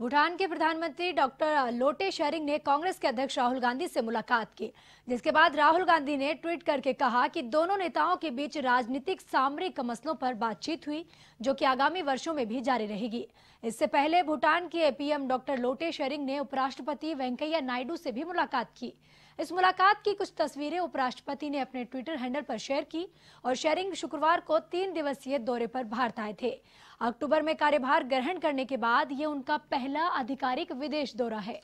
भूटान के प्रधानमंत्री डॉक्टर लोटे शेरिंग ने कांग्रेस के अध्यक्ष राहुल गांधी से मुलाकात की जिसके बाद राहुल गांधी ने ट्वीट करके कहा कि दोनों नेताओं के बीच राजनीतिक सामरिक मसलों पर बातचीत हुई जो कि आगामी वर्षों में भी जारी रहेगी इससे पहले भूटान के पीएम डॉक्टर लोटे शेरिंग ने उपराष्ट्रपति वेंकैया नायडू से भी मुलाकात की इस मुलाकात की कुछ तस्वीरें उपराष्ट्रपति ने अपने ट्विटर हैंडल पर शेयर की और शेरिंग शुक्रवार को तीन दिवसीय दौरे पर भारत आए थे अक्टूबर में कार्यभार ग्रहण करने के बाद ये उनका पहला आधिकारिक विदेश दौरा है